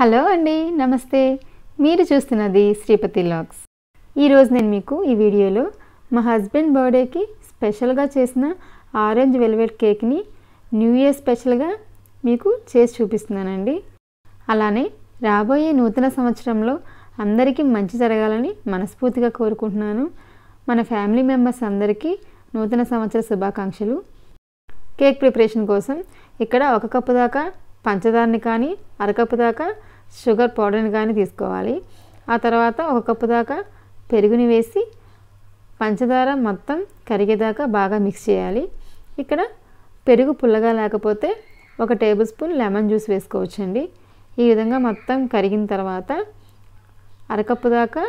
hello అండి నమస్తే మీరు చూస్తున్నది శ్రీపతి లాగ్స్ ఈరోజు నేను మీకు ఈ వీడియోలో మా హస్బెండ్ బర్త్డేకి స్పెషల్గా చేసిన ఆరెంజ్ వెల్వెట్ కేక్ని న్యూ ఇయర్ స్పెషల్గా మీకు చేసి చూపిస్తున్నానండి అలానే రాబోయే నూతన సంవత్సరంలో అందరికీ మంచి జరగాలని మనస్ఫూర్తిగా కోరుకుంటున్నాను మన ఫ్యామిలీ మెంబర్స్ అందరికీ నూతన సంవత్సర శుభాకాంక్షలు కేక్ ప్రిపరేషన్ కోసం ఇక్కడ ఒక కప్పు దాకా పంచదారని కానీ అరకప్పు దాకా షుగర్ పౌడర్ని కానీ తీసుకోవాలి ఆ తర్వాత ఒక కప్పు దాకా పెరుగుని వేసి పంచదార మొత్తం కరిగేదాకా బాగా మిక్స్ చేయాలి ఇక్కడ పెరుగు పుల్లగా లేకపోతే ఒక టేబుల్ స్పూన్ లెమన్ జ్యూస్ వేసుకోవచ్చండి ఈ విధంగా మొత్తం కరిగిన తర్వాత అరకప్పు దాకా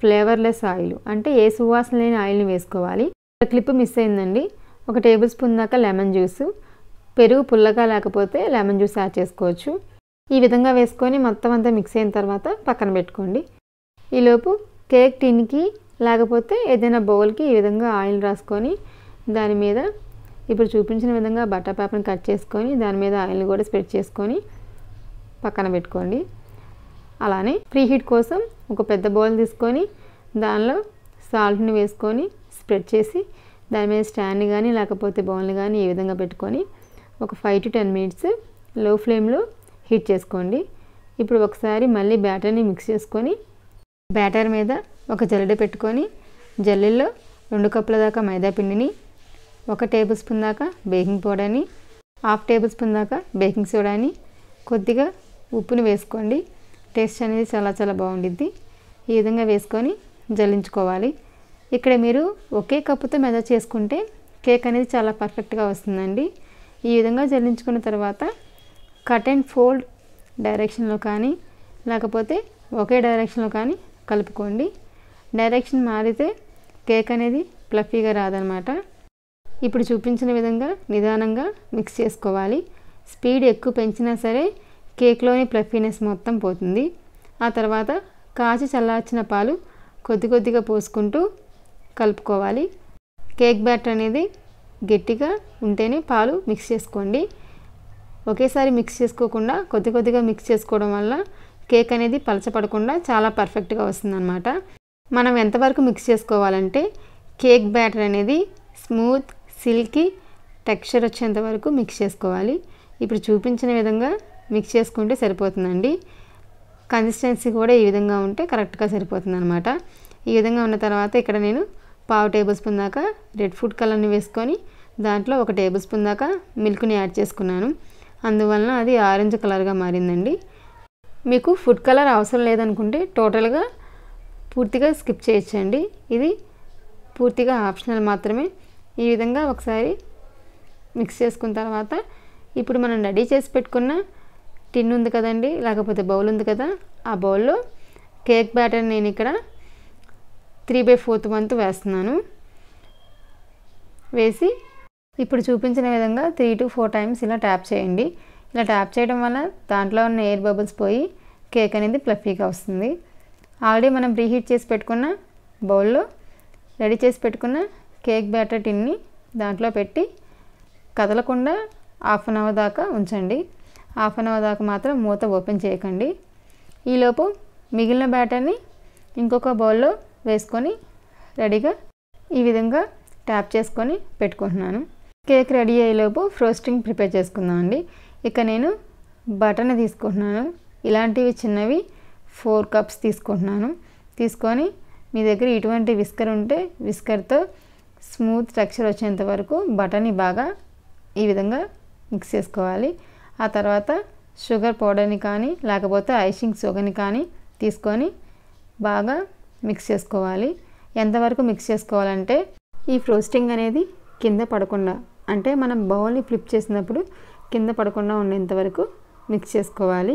ఫ్లేవర్లెస్ ఆయిల్ అంటే ఏ సువాసన లేని ఆయిల్ని వేసుకోవాలి క్లిప్ మిస్ అయిందండి ఒక టేబుల్ స్పూన్ దాకా లెమన్ జ్యూసు పెరుగు పుల్లగా లేకపోతే లెమన్ జ్యూస్ యాడ్ చేసుకోవచ్చు ఈ విధంగా వేసుకొని మొత్తం అంతా మిక్స్ అయిన తర్వాత పక్కన పెట్టుకోండి ఈలోపు కేక్ టిన్కి లేకపోతే ఏదైనా బౌల్కి ఈ విధంగా ఆయిల్ రాసుకొని దాని మీద ఇప్పుడు చూపించిన విధంగా బటర్ పేపర్ని కట్ చేసుకొని దాని మీద ఆయిల్ కూడా స్ప్రెడ్ చేసుకొని పక్కన పెట్టుకోండి అలానే ప్రీ హీట్ కోసం ఒక పెద్ద బౌల్ తీసుకొని దానిలో సాల్ట్ని వేసుకొని స్ప్రెడ్ చేసి దాని మీద స్టాండ్ని కానీ లేకపోతే బౌల్ని కానీ ఈ విధంగా పెట్టుకొని ఒక ఫైవ్ టు టెన్ మినిట్స్ లో ఫ్లేమ్లో హీట్ చేసుకోండి ఇప్పుడు ఒకసారి మళ్ళీ బ్యాటర్ని మిక్స్ చేసుకొని బ్యాటర్ మీద ఒక జల్లెడ పెట్టుకొని జల్లెల్లో రెండు కప్పుల దాకా మైదా పిండిని ఒక టేబుల్ స్పూన్ దాకా బేకింగ్ పౌడర్ని హాఫ్ టేబుల్ స్పూన్ దాకా బేకింగ్ సోడాని కొద్దిగా ఉప్పుని వేసుకోండి టేస్ట్ అనేది చాలా చాలా బాగుండిద్ది ఈ విధంగా వేసుకొని జల్లించుకోవాలి ఇక్కడ మీరు ఒకే కప్పుతో మెదా చేసుకుంటే కేక్ అనేది చాలా పర్ఫెక్ట్గా వస్తుందండి ఈ విధంగా జల్లించుకున్న తర్వాత కట్ అండ్ ఫోల్డ్ డైరెక్షన్లో కానీ లేకపోతే ఒకే డైరెక్షన్లో కానీ కలుపుకోండి డైరెక్షన్ మారితే కేక్ అనేది ప్లఫీగా రాదనమాట ఇప్పుడు చూపించిన విధంగా నిదానంగా మిక్స్ చేసుకోవాలి స్పీడ్ ఎక్కువ పెంచినా సరే కేక్లోని ప్లఫీనెస్ మొత్తం పోతుంది ఆ తర్వాత కాచి చల్లార్చిన పాలు కొద్ది కొద్దిగా పోసుకుంటూ కలుపుకోవాలి కేక్ బ్యాటర్ అనేది గట్టిగా ఉంటేనే పాలు మిక్స్ చేసుకోండి ఒకేసారి మిక్స్ చేసుకోకుండా కొద్ది కొద్దిగా మిక్స్ చేసుకోవడం వల్ల కేక్ అనేది పలచపడకుండా చాలా పర్ఫెక్ట్గా వస్తుందన్నమాట మనం ఎంతవరకు మిక్స్ చేసుకోవాలంటే కేక్ బ్యాటర్ అనేది స్మూత్ సిల్కీ టెక్స్చర్ వచ్చేంత వరకు మిక్స్ చేసుకోవాలి ఇప్పుడు చూపించిన విధంగా మిక్స్ చేసుకుంటే సరిపోతుందండి కన్సిస్టెన్సీ కూడా ఈ విధంగా ఉంటే కరెక్ట్గా సరిపోతుంది అనమాట ఈ విధంగా ఉన్న తర్వాత ఇక్కడ నేను పావు టేబుల్ స్పూన్ దాకా రెడ్ ఫుడ్ కలర్ని వేసుకొని దాంట్లో ఒక టేబుల్ స్పూన్ దాకా మిల్క్ని యాడ్ చేసుకున్నాను అందువలన అది ఆరెంజ్ కలర్గా మారిందండి మీకు ఫుడ్ కలర్ అవసరం లేదనుకుంటే టోటల్గా పూర్తిగా స్కిప్ చేయొచ్చండి ఇది పూర్తిగా ఆప్షనల్ మాత్రమే ఈ విధంగా ఒకసారి మిక్స్ చేసుకున్న తర్వాత ఇప్పుడు మనం రెడీ చేసి పెట్టుకున్న టిన్ ఉంది కదండి లేకపోతే బౌల్ ఉంది కదా ఆ బౌల్లో కేక్ బ్యాటర్ నేను ఇక్కడ త్రీ బై ఫోర్త్ వంతు వేస్తున్నాను వేసి ఇప్పుడు చూపించిన విధంగా త్రీ టు ఫోర్ టైమ్స్ ఇలా ట్యాప్ చేయండి ఇలా ట్యాప్ చేయడం వల్ల దాంట్లో ఉన్న ఎయిర్ బబుల్స్ పోయి కేక్ అనేది ప్లఫీగా వస్తుంది ఆల్రెడీ మనం ప్రీహీట్ చేసి పెట్టుకున్న బౌల్లో రెడీ చేసి పెట్టుకున్న కేక్ బ్యాటర్ టిన్ని దాంట్లో పెట్టి కదలకుండా హాఫ్ అన్ అవర్ దాకా ఉంచండి హాఫ్ అన్ అవర్ దాకా మాత్రం మూత ఓపెన్ చేయకండి ఈలోపు మిగిలిన బ్యాటర్ని ఇంకొక బౌల్లో వేసుకొని రెడీగా ఈ విధంగా ట్యాప్ చేసుకొని పెట్టుకుంటున్నాను కేక్ రెడీ అయ్యేలోపు ఫ్రోస్టింగ్ ప్రిపేర్ చేసుకుందాం అండి ఇక నేను బటన్ తీసుకుంటున్నాను ఇలాంటివి చిన్నవి ఫోర్ కప్స్ తీసుకుంటున్నాను తీసుకొని మీ దగ్గర ఇటువంటి విస్కర్ ఉంటే విస్కర్తో స్మూత్ స్ట్రక్చర్ వచ్చేంత వరకు బటర్ని బాగా ఈ విధంగా మిక్స్ చేసుకోవాలి ఆ తర్వాత షుగర్ పౌడర్ని కానీ లేకపోతే ఐషింగ్ షుగర్ని కానీ తీసుకొని బాగా మిక్స్ చేసుకోవాలి ఎంతవరకు మిక్స్ చేసుకోవాలంటే ఈ ఫ్రోస్టింగ్ అనేది కింద పడకుండా అంటే మనం బౌల్ని ఫ్లిప్ చేసినప్పుడు కింద పడకుండా ఉండేంత వరకు మిక్స్ చేసుకోవాలి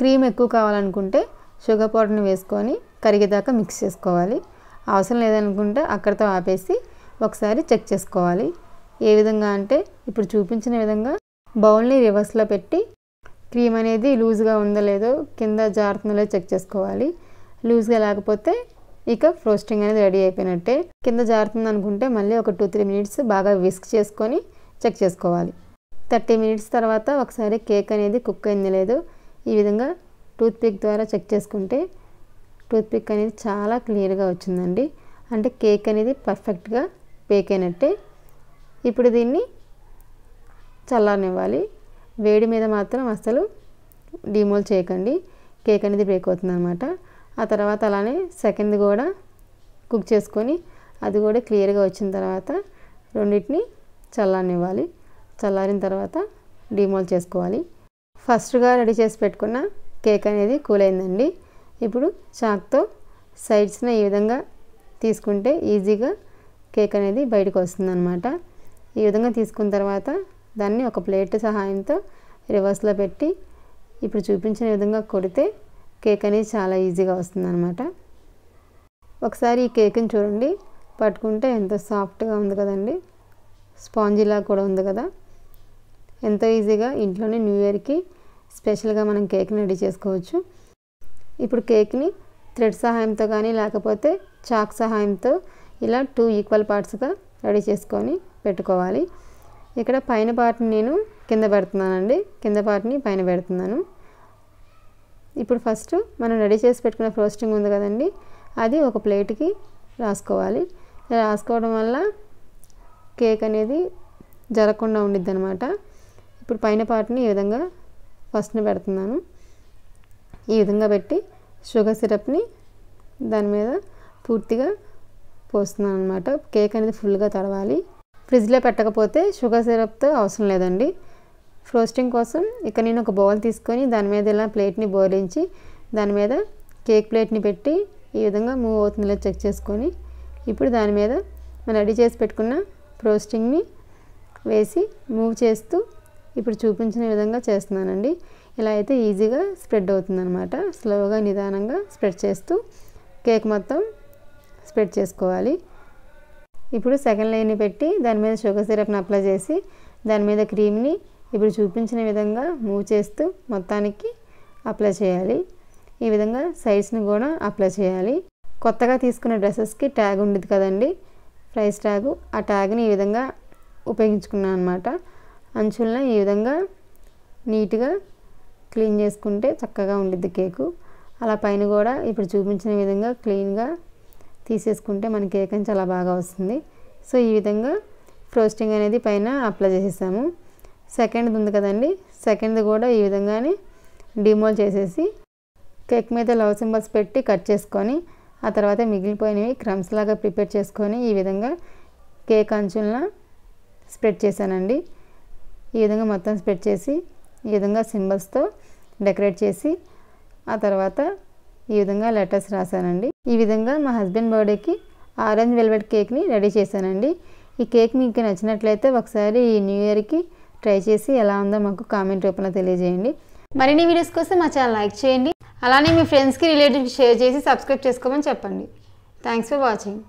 క్రీమ్ ఎక్కువ కావాలనుకుంటే షుగర్ పౌడర్ని వేసుకొని కరిగేదాకా మిక్స్ చేసుకోవాలి అవసరం లేదనుకుంటే అక్కడితో ఆపేసి ఒకసారి చెక్ చేసుకోవాలి ఏ విధంగా అంటే ఇప్పుడు చూపించిన విధంగా బౌల్ని రివర్స్లో పెట్టి క్రీమ్ అనేది లూజ్గా ఉందో లేదో కింద జారుతుందో చెక్ చేసుకోవాలి లూజ్గా లేకపోతే ఇక ఫ్రోస్టింగ్ అనేది రెడీ అయిపోయినట్టే కింద జారుతుంది అనుకుంటే మళ్ళీ ఒక టూ త్రీ మినిట్స్ బాగా విస్క్ చేసుకొని చెక్ చేసుకోవాలి థర్టీ మినిట్స్ తర్వాత ఒకసారి కేక్ అనేది కుక్ అయింది లేదు ఈ విధంగా టూత్పిక్ ద్వారా చెక్ చేసుకుంటే టూత్పిక్ అనేది చాలా క్లియర్గా వచ్చిందండి అంటే కేక్ అనేది పర్ఫెక్ట్గా బేక్ అయినట్టే ఇప్పుడు దీన్ని చల్లారనివ్వాలి వేడి మీద మాత్రం అసలు డిమోల్ చేయకండి కేక్ అనేది బ్రేక్ అవుతుంది అనమాట ఆ తర్వాత అలానే సెకండ్ కూడా కుక్ చేసుకొని అది కూడా క్లియర్గా వచ్చిన తర్వాత రెండింటిని చల్లనివ్వాలి చల్లారిన తర్వాత డిమోల్ చేసుకోవాలి ఫస్ట్గా రెడీ చేసి పెట్టుకున్న కేక్ అనేది కూల్ అయిందండి ఇప్పుడు చాక్తో సైడ్స్ని ఈ విధంగా తీసుకుంటే ఈజీగా కేక్ అనేది బయటకు వస్తుందన్నమాట ఈ విధంగా తీసుకున్న తర్వాత దాన్ని ఒక ప్లేట్ సహాయంతో రివర్స్లో పెట్టి ఇప్పుడు చూపించిన విధంగా కొడితే కేక్ అనేది చాలా ఈజీగా వస్తుందన్నమాట ఒకసారి ఈ కేక్ని చూడండి పట్టుకుంటే ఎంత సాఫ్ట్గా ఉంది కదండి స్పాంజిలా కూడా ఉంది కదా ఎంతో ఈజీగా ఇంట్లోనే న్యూ ఇయర్కి స్పెషల్గా మనం కేక్ని రెడీ చేసుకోవచ్చు ఇప్పుడు కేక్ని థ్రెడ్ సహాయంతో కానీ లేకపోతే చాక్ సహాయంతో ఇలా టూ ఈక్వల్ పార్ట్స్గా రెడీ చేసుకొని పెట్టుకోవాలి ఇక్కడ పైన పార్ట్ని నేను కింద పెడుతున్నానండి కింద పార్ట్ని పైన పెడుతున్నాను ఇప్పుడు ఫస్ట్ మనం రెడీ చేసి పెట్టుకున్న ఫ్రోస్టింగ్ ఉంది కదండి అది ఒక ప్లేట్కి రాసుకోవాలి రాసుకోవడం వల్ల కేక్ అనేది జరగకుండా ఉండిద్ది అనమాట ఇప్పుడు పైన పాటుని ఈ విధంగా ఫస్ట్ని పెడుతున్నాను ఈ విధంగా పెట్టి షుగర్ సిరప్ని దాని మీద పూర్తిగా పోస్తున్నాను అనమాట కేక్ అనేది ఫుల్గా తడవాలి ఫ్రిడ్జ్లో పెట్టకపోతే షుగర్ సిరప్తో అవసరం లేదండి ఫ్రోస్టింగ్ కోసం ఇక్కడ నేను ఒక బౌల్ తీసుకొని దాని మీద ఇలా ప్లేట్ని బోలించి దాని మీద కేక్ ప్లేట్ని పెట్టి ఈ విధంగా మూవ్ అవుతుందిలా చెక్ చేసుకొని ఇప్పుడు దాని మీద మనం రెడీ చేసి పెట్టుకున్న ఫ్రోస్టింగ్ని వేసి మూవ్ చేస్తూ ఇప్పుడు చూపించిన విధంగా చేస్తున్నానండి ఇలా అయితే ఈజీగా స్ప్రెడ్ అవుతుందనమాట స్లోగా నిదానంగా స్ప్రెడ్ చేస్తూ కేక్ మొత్తం స్ప్రెడ్ చేసుకోవాలి ఇప్పుడు సెకండ్ లైన్ని పెట్టి దాని మీద షుగర్ సిరప్ని అప్లై చేసి దాని మీద క్రీమ్ని ఇప్పుడు చూపించిన విధంగా మూవ్ చేస్తూ మొత్తానికి అప్లై చేయాలి ఈ విధంగా సైడ్స్ని కూడా అప్లై చేయాలి కొత్తగా తీసుకున్న డ్రెస్సెస్కి ట్యాగ్ ఉండేది కదండి ప్రైస్ ట్యాగు ఆ ట్యాగ్ని ఈ విధంగా ఉపయోగించుకున్నాను అనమాట అంచులను ఈ విధంగా నీట్గా క్లీన్ చేసుకుంటే చక్కగా ఉండిద్ది కేకు అలా పైన కూడా ఇప్పుడు చూపించిన విధంగా క్లీన్గా తీసేసుకుంటే మన కేక్ అని చాలా బాగా వస్తుంది సో ఈ విధంగా ఫ్రోస్టింగ్ అనేది పైన అప్లై చేసేసాము సెకండ్ది ఉంది కదండి సెకండ్ది కూడా ఈ విధంగానే డిమోల్ చేసేసి కేక్ మీద లవ్ సింబల్స్ పెట్టి కట్ చేసుకొని ఆ తర్వాత మిగిలిపోయినవి క్రమ్స్ లాగా ప్రిపేర్ చేసుకొని ఈ విధంగా కేక్ అంచులను స్ప్రెడ్ చేశానండి ఈ విధంగా మొత్తం స్ప్రెడ్ చేసి ఈ విధంగా సింబల్స్తో డెకరేట్ చేసి ఆ తర్వాత ఈ విధంగా లెటర్స్ రాశానండి ఈ విధంగా మా హస్బెండ్ బర్త్డేకి ఆరెంజ్ వెల్వెట్ కేక్ని రెడీ చేశానండి ఈ కేక్ మీకు నచ్చినట్లయితే ఒకసారి ఈ న్యూ ఇయర్కి ట్రై చేసి ఎలా ఉందో మాకు కామెంట్ రూపంలో తెలియజేయండి మరిన్ని వీడియోస్ కోసం మా ఛానల్ లైక్ చేయండి అలానే మీ ఫ్రెండ్స్కి రిలేటివ్కి షేర్ చేసి సబ్స్క్రైబ్ చేసుకోమని చెప్పండి థ్యాంక్స్ ఫర్ వాచింగ్